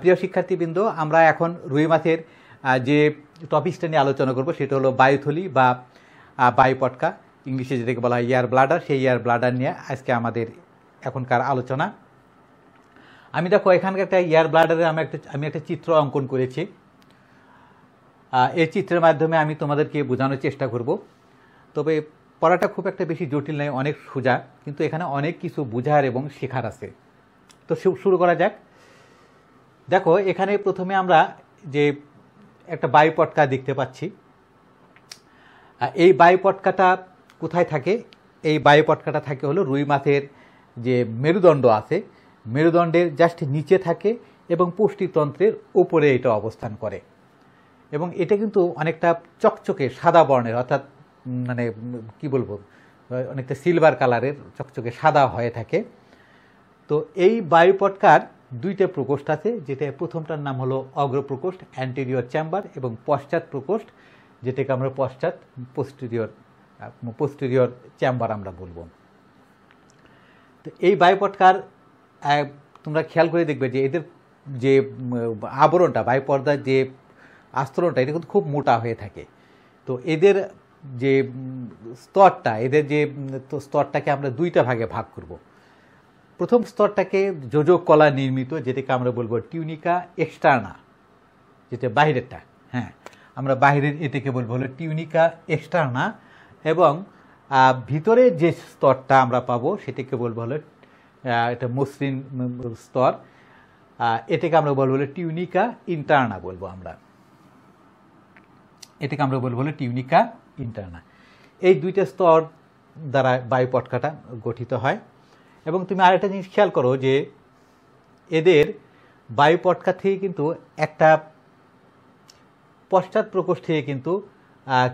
প্রিয় শিক্ষার্থীবৃন্দ আমরা এখন রুই মাছের যে টপিকসটা নিয়ে আলোচনা করব সেটা হলো বায়ুথলি বা বায়ুপটকা ইংলিশে যেটাকে বলা হয় ইয়ার ব্লাডার সেই ইয়ার ব্লাডার নিয়ে আজকে আমাদের এখনকার আলোচনা আমি দেখো এখানকার একটা ইয়ার ব্লাডারের আমি একটা আমি একটা চিত্র অঙ্কন করেছি এই চিত্রের মাধ্যমে আমি তোমাদেরকে বোঝানোর চেষ্টা করব তবে পড়াটা খুব একটা বেশি জটিল নয় অনেক সোজা কিন্তু এখানে অনেক কিছু বোঝার এবং শেখার আছে তো শুরু করা যাক দেখো এখানে প্রথমে আমরা যে একটা বায়ুপটকা দেখতে পাচ্ছি এই বায়ুপটকাটা কোথায় থাকে এই বায়ুপটকাটা থাকে হলো রুই মাছের যে মেরুদণ্ড আছে মেরুদণ্ডের জাস্ট নিচে থাকে এবং পুষ্টিতন্ত্রের উপরে এটা অবস্থান করে এবং এটা কিন্তু অনেকটা চকচকে সাদা বর্ণের অর্থাৎ মানে কি বলবো অনেকটা সিলভার কালারের চকচকে সাদা হয়ে থাকে তো এই বায়ুপটকার দুইটা প্রকোষ্ঠ আছে যেটা প্রথমটার নাম হলো অগ্রপ্রকোষ্ঠ অ্যান্টেরিয়র চেম্বার এবং পশ্চাৎ প্রকোষ্ঠ যেটাকে আমরা পশ্চাৎ পোস্টেরিয়র পোস্টেরিয়র চ্যাম্বার আমরা বলব তো এই বায়ুপটকার তোমরা খেয়াল করে দেখবে যে এদের যে আবরণটা বায়ুপর্দার যে আস্তরণটা এটা কিন্তু খুব মোটা হয়ে থাকে তো এদের যে স্তরটা এদের যে স্তরটাকে আমরা দুইটা ভাগে ভাগ করব প্রথম স্তরটাকে যোজক কলা নির্মিত যেটাকে আমরা বলবো টিউনিকা এক্সটার্না যেটা বাইরেরটা হ্যাঁ আমরা বাইরের এটাকে বলবো হলো টিউনিকা এক্সটার্না এবং ভিতরে যে স্তরটা আমরা পাবো সেটাকে বলবো হলো এটা মসৃণ স্তর এটাকে আমরা বলবো হলো টিউনিকা ইন্টার্না বলবো আমরা এটাকে আমরা বলবো হলো টিউনিকা ইন্টার্না এই দুইটা স্তর দ্বারা বায়ু পটকাটা গঠিত হয় এবং তুমি আরেকটা জিনিস খেয়াল করো যে এদের বায়ু পটকা থেকে কিন্তু একটা পশ্চাৎ প্রকোষ্ঠ থেকে কিন্তু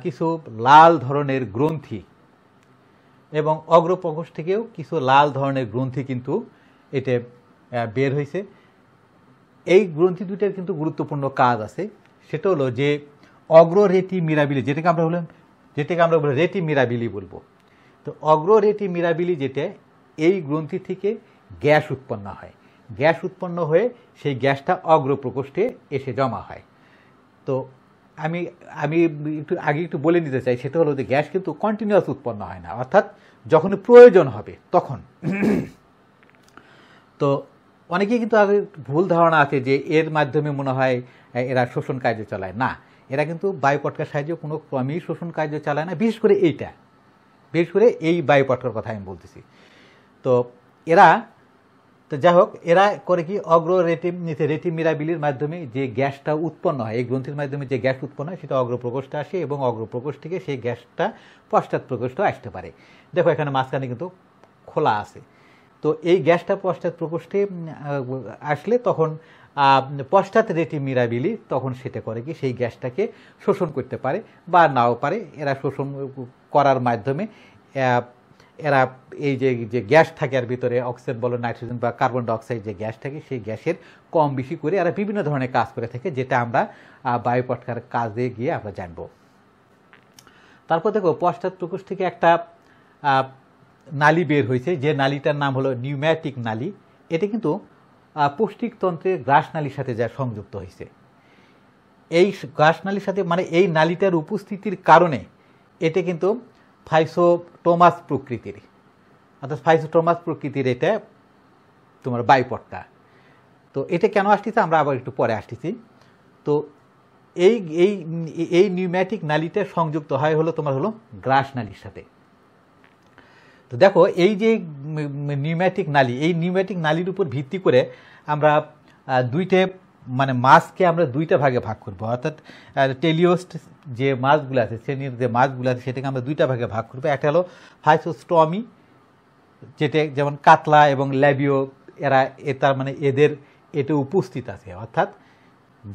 কিছু লাল ধরনের গ্রন্থি এবং অগ্রপ্রকোষ্ঠ থেকেও কিছু লাল ধরনের গ্রন্থি কিন্তু এতে বের হয়েছে এই গ্রন্থি দুইটার কিন্তু গুরুত্বপূর্ণ কাজ আছে সেটা হলো যে অগ্ররেটি মিরাবিলি যেটাকে আমরা বললাম যেটাকে আমরা বলি রেটি মিরাবিলি বলবো তো অগ্র রেটি মিরাবিলি যেটা এই গ্রন্থি থেকে গ্যাস উৎপন্ন হয় গ্যাস উৎপন্ন হয়ে সেই গ্যাসটা অগ্রপ্রকোষ্ঠে এসে জমা হয় তো আমি আমি একটু আগে একটু বলে নিতে চাই সেটা হলো যে গ্যাস কিন্তু কন্টিনিউয়াস উৎপন্ন হয় না অর্থাৎ যখন প্রয়োজন হবে তখন তো অনেকেই কিন্তু আগে ভুল ধারণা আছে যে এর মাধ্যমে মনে হয় এরা শোষণ কার্য চালায় না এরা কিন্তু বায়ুপটকার সাহায্যে কোনো ক্রমেই শোষণ কার্য চালায় না বিশেষ করে এইটা বিশেষ করে এই বায়ুপটকার কথা আমি বলতেছি তো এরা তো যাই হোক এরা করে কি অগ্ররেটিম নিচে রেটিম মিরাবিলির মাধ্যমে যে গ্যাসটা উৎপন্ন হয় এই গ্রন্থির মাধ্যমে যে গ্যাস উৎপন্ন হয় সেটা অগ্রপ্রকোষ্ঠে আসে এবং অগ্রপ্রকোষ্ঠ থেকে সেই গ্যাসটা পশ্চাৎ প্রকোষ্ঠ আসতে পারে দেখো এখানে মাঝখানে কিন্তু খোলা আছে তো এই গ্যাসটা পশ্চাৎ প্রকোষ্ঠে আসলে তখন পশ্চাৎ রেটি মিরাবিলি তখন সেটা করে কি সেই গ্যাসটাকে শোষণ করতে পারে বা নাও পারে এরা শোষণ করার মাধ্যমে এরা এই যে যে গ্যাস থাকে আর ভিতরে অক্সিজেন বলো নাইট্রোজেন বা কার্বন ডাইঅক্সাইড যে গ্যাস থাকে সেই গ্যাসের কম বেশি করে এরা বিভিন্ন ধরনের কাজ করে থাকে যেটা আমরা বায়ুপটকার কাজে গিয়ে আমরা জানব তারপর দেখো পশ্চাৎ প্রকোষ থেকে একটা নালী বের হয়েছে যে নালীটার নাম হলো নিউম্যাটিক নালী এটা কিন্তু পুষ্টিকতন্ত্রে গ্রাস নালীর সাথে যা সংযুক্ত হয়েছে এই গ্রাস নালীর সাথে মানে এই নালীটার উপস্থিতির কারণে এতে কিন্তু ফাইসোটোমাস প্রকৃতির অর্থাৎ ফাইসোটোমাস প্রকৃতির এটা তোমার বাইপটটা তো এটা কেন আসতেছে আমরা আবার একটু পরে আসতেছি তো এই এই এই নিউম্যাটিক নালিটা সংযুক্ত হয় হলো তোমার হলো গ্রাস নালির সাথে তো দেখো এই যে নিউম্যাটিক নালি এই নিউম্যাটিক নালির উপর ভিত্তি করে আমরা দুইটে মানে মাছকে আমরা দুইটা ভাগে ভাগ করবো অর্থাৎ টেলিওস্ট যে মাছগুলো আছে শ্রেণীর যে মাছগুলো আছে সেটাকে আমরা দুইটা ভাগে ভাগ করবো একটা হলো ফাইসোস্টমি যেটা যেমন কাতলা এবং ল্যাবিও এরা এ তার মানে এদের এতে উপস্থিত আছে অর্থাৎ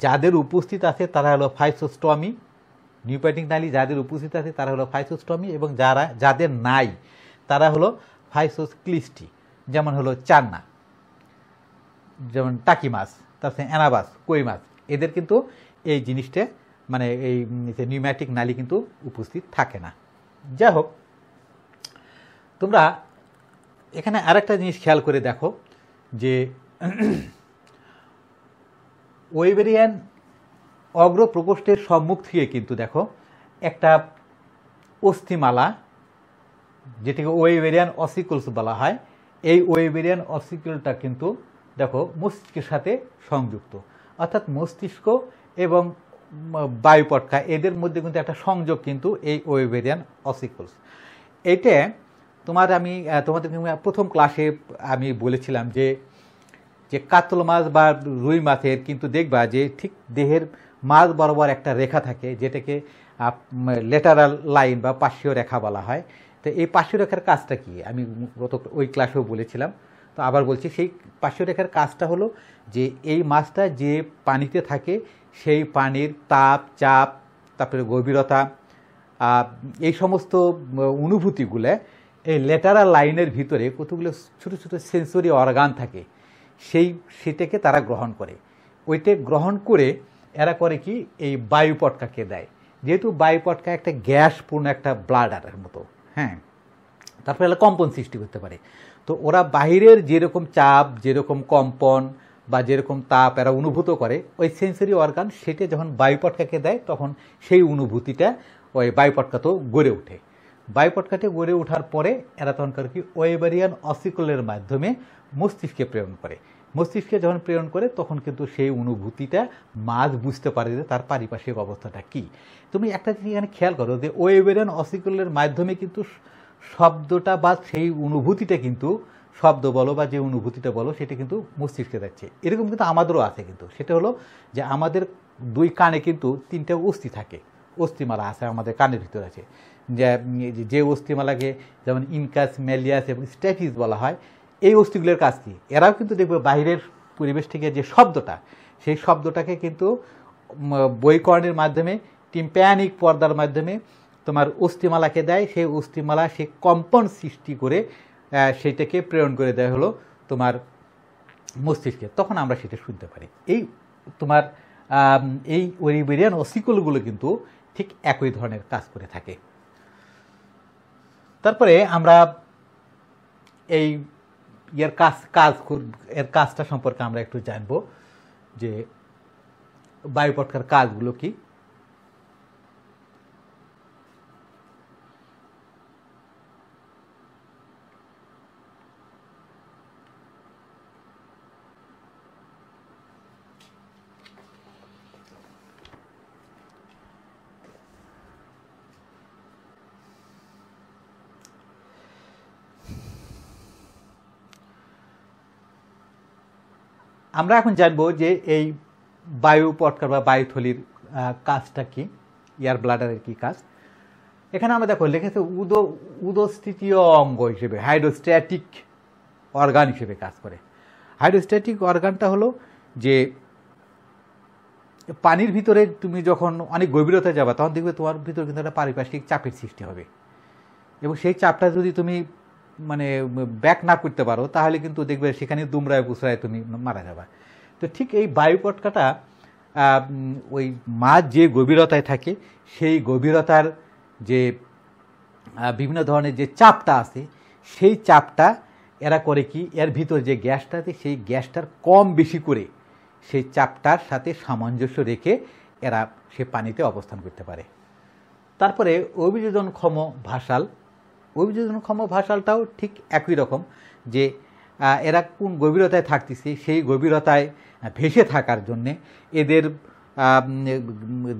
যাদের উপস্থিত আছে তারা হলো ফাইসোস্টমি নিউপ্যাটিক নালি যাদের উপস্থিত আছে তারা হলো ফাইসোস্টমি এবং যারা যাদের নাই তারা হলো ক্লিস্টি যেমন হলো চান্না যেমন টাকি মাছ তারপরে অ্যানাবাস কই মাছ এদের কিন্তু এই জিনিসটা মানে এই নিউম্যাটিক নালি কিন্তু উপস্থিত থাকে না যাই হোক তোমরা এখানে আরেকটা জিনিস খেয়াল করে দেখো যে ওয়েবেরিয়ান অগ্র প্রকোষ্ঠের সম্মুখ থেকে কিন্তু দেখো একটা অস্থিমালা যেটিকে ওয়েবেরিয়ান অসিকুলস বলা হয় এই ওয়েবেরিয়ান অসিকুলটা কিন্তু দেখো মস্তিষ্কের সাথে সংযুক্ত অর্থাৎ মস্তিষ্ক এবং বায়ুপটকা এদের মধ্যে কিন্তু একটা সংযোগ কিন্তু এই ওয়েভেরিয়ান অসিকলস এটা তোমার আমি তোমাদের প্রথম ক্লাসে আমি বলেছিলাম যে যে কাতল মাছ বা রুই মাছের কিন্তু দেখবা যে ঠিক দেহের মাছ বরাবর একটা রেখা থাকে যেটাকে লেটারাল লাইন বা পার্শ্বীয় রেখা বলা হয় তো এই পার্শ্বীয় রেখার কাজটা কি আমি গত ওই ক্লাসেও বলেছিলাম তো আবার বলছি সেই পার্শ্বরেখার কাজটা হলো যে এই মাছটা যে পানিতে থাকে সেই পানির তাপ চাপ তারপরে গভীরতা এই সমস্ত অনুভূতিগুলো এই লেটারা লাইনের ভিতরে কতগুলো ছোট ছোট সেন্সরি অর্গান থাকে সেই সেটাকে তারা গ্রহণ করে ওইতে গ্রহণ করে এরা করে কি এই বায়ুপটকাকে দেয় যেহেতু বায়ুপটকা একটা গ্যাসপূর্ণ একটা ব্লাডারের মতো হ্যাঁ তারপরে এরা কম্পন সৃষ্টি করতে পারে তো ওরা বাহিরের যেরকম চাপ যেরকম কম্পন বা যেরকম তাপ এরা অনুভূত করে ওই সেন্সরি অর্গান সেটে যখন বায়ুপটকাকে দেয় তখন সেই অনুভূতিটা ওই বায়ুপটকা তো গড়ে ওঠে বায়ুপটকাটি গড়ে ওঠার পরে এরা তখন করে কি ওয়েবারিয়ান অসিকলের মাধ্যমে মস্তিষ্কে প্রেরণ করে মস্তিষ্কে যখন প্রেরণ করে তখন কিন্তু সেই অনুভূতিটা মাছ বুঝতে পারে যে তার পারিপার্শ্বিক অবস্থাটা কি তুমি একটা জিনিস এখানে খেয়াল করো যে ওয়েবেরিয়ান অসিকলের মাধ্যমে কিন্তু শব্দটা বা সেই অনুভূতিটা কিন্তু শব্দ বলো বা যে অনুভূতিটা বলো সেটা কিন্তু মস্তিষ্কে যাচ্ছে এরকম কিন্তু আমাদেরও আছে কিন্তু সেটা হলো যে আমাদের দুই কানে কিন্তু তিনটা অস্থি থাকে অস্থিমালা আছে আমাদের কানের ভিতরে আছে যে অস্থিমালাকে যেমন ইনকাস ম্যালিয়াস এবং স্ট্যাটিস বলা হয় এই অস্থিগুলোর কাজ কী এরাও কিন্তু দেখবে বাইরের পরিবেশ থেকে যে শব্দটা সেই শব্দটাকে কিন্তু বৈকরণের মাধ্যমে টিম্প্যানিক পর্দার মাধ্যমে তোমার অস্থিমালাকে দেয় সেই অস্থিমালা সে কম্পন সৃষ্টি করে সেটাকে প্রেরণ করে দেয় হলো তোমার মস্তিষ্কে তখন আমরা সেটা শুনতে পারি এই তোমার এই ওরিবেরিয়ান অসিকলগুলো কিন্তু ঠিক একই ধরনের কাজ করে থাকে তারপরে আমরা এই এর কাজ কাজ এর কাজটা সম্পর্কে আমরা একটু জানব যে বায়ুপটকার কাজগুলো কি আমরা এখন জানবো যে এই বায়ু পটকার বা বায়ুথলির কাজটা কি ইয়ার ব্লাডারের কি কাজ এখানে আমরা দেখো লেখেছে উদ উদস্থিতীয় অঙ্গ হিসেবে হাইড্রোস্ট্যাটিক অর্গান হিসেবে কাজ করে হাইড্রোস্ট্যাটিক অর্গানটা হলো যে পানির ভিতরে তুমি যখন অনেক গভীরতা যাবে তখন দেখবে তোমার ভিতরে কিন্তু একটা পারিপার্শ্বিক চাপের সৃষ্টি হবে এবং সেই চাপটা যদি তুমি মানে ব্যাক না করতে পারো তাহলে কিন্তু দেখবে সেখানে দুমরায় পুচরায় তুমি মারা যাবে তো ঠিক এই বায়ু পটকাটা ওই মাছ যে গভীরতায় থাকে সেই গভীরতার যে বিভিন্ন ধরনের যে চাপটা আছে সেই চাপটা এরা করে কি এর ভিতর যে গ্যাসটা আছে সেই গ্যাসটার কম বেশি করে সেই চাপটার সাথে সামঞ্জস্য রেখে এরা সে পানিতে অবস্থান করতে পারে তারপরে অভিযোজনক্ষম ভাষাল ক্ষম ভাষালটাও ঠিক একই রকম যে এরা কোন গভীরতায় থাকতেছে সেই গভীরতায় ভেসে থাকার জন্যে এদের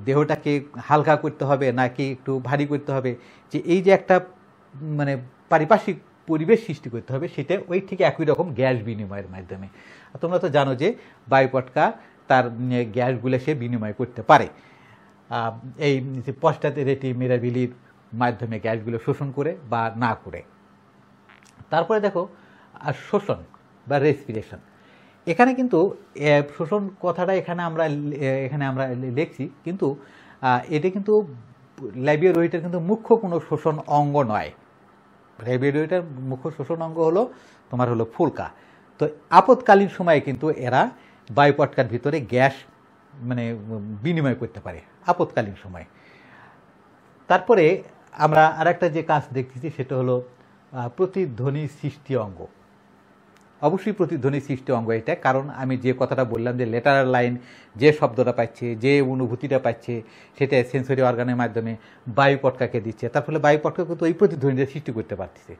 দেহটাকে হালকা করতে হবে নাকি একটু ভারী করতে হবে যে এই যে একটা মানে পারিপার্শ্বিক পরিবেশ সৃষ্টি করতে হবে সেটা ওই ঠিক একই রকম গ্যাস বিনিময়ের মাধ্যমে তোমরা তো জানো যে বায়ুপটকা তার গ্যাসগুলো সে বিনিময় করতে পারে এই পশ্চাতে রেটি মেরাবিলির মাধ্যমে গ্যাসগুলো শোষণ করে বা না করে তারপরে দেখো শোষণ বা রেসপিরেশন এখানে কিন্তু শোষণ কথাটা এখানে আমরা এখানে আমরা লিখছি কিন্তু এটা কিন্তু ল্যাবিওরোহিটার কিন্তু মুখ্য কোনো শোষণ অঙ্গ নয় ল্যাবিওরোহিটার মুখ্য শোষণ অঙ্গ হলো তোমার হলো ফুলকা তো আপদকালীন সময়ে কিন্তু এরা বায়ুপটকার ভিতরে গ্যাস মানে বিনিময় করতে পারে আপদকালীন সময়ে তারপরে আমরা আরেকটা যে কাজ দেখতেছি সেটা হলো প্রতিধ্বনি সৃষ্টি অঙ্গ অবশ্যই প্রতিধ্বনি সৃষ্টি অঙ্গ এটা কারণ আমি যে কথাটা বললাম যে লেটার লাইন যে শব্দটা পাচ্ছে যে অনুভূতিটা পাচ্ছে সেটা সেন্সরি অর্গানের মাধ্যমে বায়ুপটকাকে দিচ্ছে তার ফলে বায়ুপটকা কিন্তু ওই প্রতিধ্বনিটা সৃষ্টি করতে পারতেছে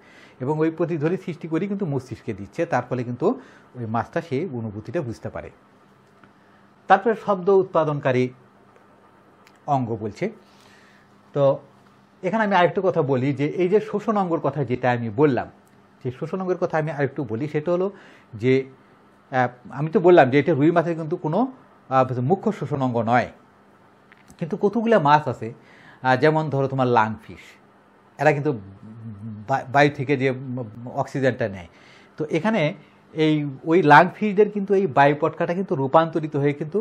এবং ওই প্রতিধ্বনি সৃষ্টি করেই কিন্তু মস্তিষ্কে দিচ্ছে তার ফলে কিন্তু ওই মাছটা সেই অনুভূতিটা বুঝতে পারে তারপরে শব্দ উৎপাদনকারী অঙ্গ বলছে তো এখানে আমি আরেকটু কথা বলি যে এই যে শোষণ অঙ্গর কথা যেটা আমি বললাম সেই শোষণ অঙ্গের কথা আমি আরেকটু বলি সেটা হলো যে আমি তো বললাম যে এটা রুই মাছের কিন্তু কোনো মুখ্য শোষণ অঙ্গ নয় কিন্তু কতগুলো মাছ আছে যেমন ধরো তোমার লাং ফিশ এরা কিন্তু বায়ু থেকে যে অক্সিজেনটা নেয় তো এখানে এই ওই লাং ফিশদের কিন্তু এই বায়ু পটকাটা কিন্তু রূপান্তরিত হয়ে কিন্তু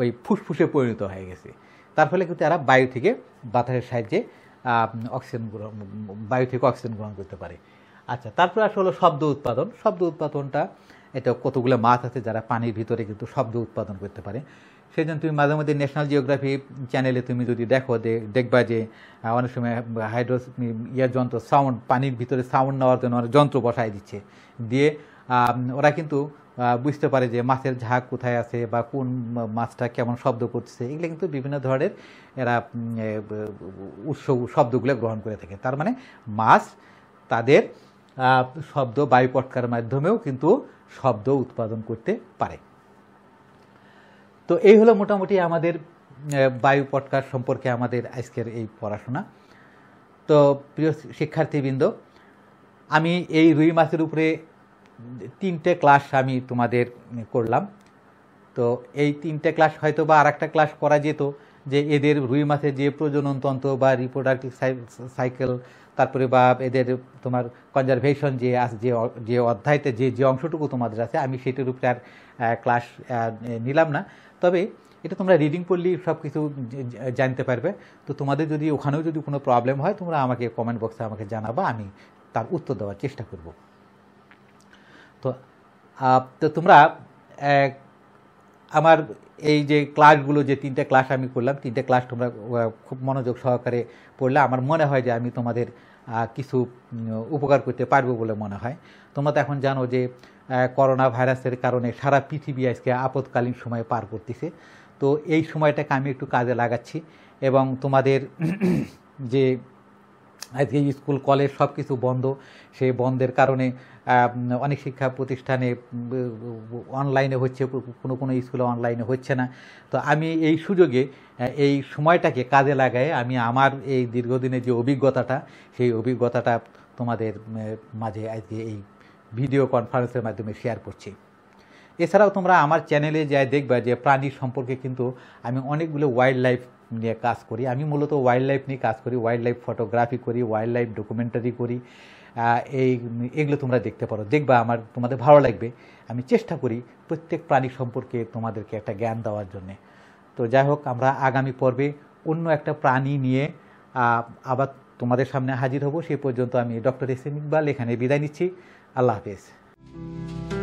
ওই ফুসফুসে পরিণত হয়ে গেছে তার ফলে কিন্তু এরা বায়ু থেকে বাতাসের সাহায্যে অক্সিজেন গ্রহণ বায়ু থেকে অক্সিজেন গ্রহণ করতে পারে আচ্ছা তারপরে আসলে হলো শব্দ উৎপাদন শব্দ উৎপাদনটা এটা কতগুলো মাছ আছে যারা পানির ভিতরে কিন্তু শব্দ উৎপাদন করতে পারে সেই জন্য তুমি মাঝে মধ্যে ন্যাশনাল জিওগ্রাফি চ্যানেলে তুমি যদি দেখো দেখবা যে অনেক সময় হাইড্রো ইয়ার যন্ত্র সাউন্ড পানির ভিতরে সাউন্ড নেওয়ার জন্য অনেক যন্ত্র বসায় দিচ্ছে দিয়ে ওরা কিন্তু বুঝতে পারে যে মাছের ঝাঁক কোথায় আছে বা কোন মাছটা কেমন শব্দ করছে এগুলো কিন্তু বিভিন্ন ধরনের এরা উৎস শব্দগুলো গ্রহণ করে থাকে তার মানে মাছ তাদের শব্দ বায়ুপটকার মাধ্যমেও কিন্তু শব্দ উৎপাদন করতে পারে তো এই হলো মোটামুটি আমাদের বায়ু পটকার সম্পর্কে আমাদের আজকের এই পড়াশোনা তো প্রিয় শিক্ষার্থীবৃন্দ আমি এই রুই মাছের উপরে তিনটে ক্লাস আমি তোমাদের করলাম তো এই তিনটে ক্লাস হয়তো বা আর একটা ক্লাস করা যেত যে এদের রুই মাছের যে প্রজননতন্ত্র বা রিপ্রোডাক্টিভ সাইকেল তারপরে বা এদের তোমার কনজারভেশন যে যে যে অধ্যায়তে যে যে অংশটুকু তোমাদের আছে আমি সেটার উপরে আর ক্লাস নিলাম না তবে এটা তোমরা রিডিং পড়লেই সব কিছু জানতে পারবে তো তোমাদের যদি ওখানেও যদি কোনো প্রবলেম হয় তোমরা আমাকে কমেন্ট বক্সে আমাকে জানাবা আমি তার উত্তর দেওয়ার চেষ্টা করবো তো তো তোমরা আমার এই যে ক্লাসগুলো যে তিনটে ক্লাস আমি করলাম তিনটে ক্লাস তোমরা খুব মনোযোগ সহকারে পড়লে আমার মনে হয় যে আমি তোমাদের কিছু উপকার করতে পারবো বলে মনে হয় তোমরা তো এখন জানো যে করোনা ভাইরাসের কারণে সারা পৃথিবী আজকে আপদকালীন সময়ে পার করতেছে তো এই সময়টাকে আমি একটু কাজে লাগাচ্ছি এবং তোমাদের যে আজকে স্কুল কলেজ সব কিছু বন্ধ সেই বন্ধের কারণে অনেক শিক্ষা প্রতিষ্ঠানে অনলাইনে হচ্ছে কোনো কোনো স্কুলে অনলাইনে হচ্ছে না তো আমি এই সুযোগে এই সময়টাকে কাজে লাগায় আমি আমার এই দীর্ঘদিনের যে অভিজ্ঞতাটা সেই অভিজ্ঞতাটা তোমাদের মাঝে আজকে এই ভিডিও কনফারেন্সের মাধ্যমে শেয়ার করছি এছাড়াও তোমরা আমার চ্যানেলে যাই দেখবা যে প্রাণী সম্পর্কে কিন্তু আমি অনেকগুলো ওয়াইল্ড লাইফ নিয়ে কাজ করি আমি মূলত ওয়াইল্ড লাইফ নিয়ে কাজ করি ওয়াইল্ড লাইফ ফটোগ্রাফি করি ওয়াইল্ড লাইফ ডকুমেন্টারি করি এই এগুলো তোমরা দেখতে পারো দেখবা আমার তোমাদের ভালো লাগবে আমি চেষ্টা করি প্রত্যেক প্রাণী সম্পর্কে তোমাদেরকে একটা জ্ঞান দেওয়ার জন্যে তো যাই হোক আমরা আগামী পর্বে অন্য একটা প্রাণী নিয়ে আবার তোমাদের সামনে হাজির হব সে পর্যন্ত আমি ডক্টর এস এম ইকবাল এখানে বিদায় নিচ্ছি আল্লাহ হাফেজ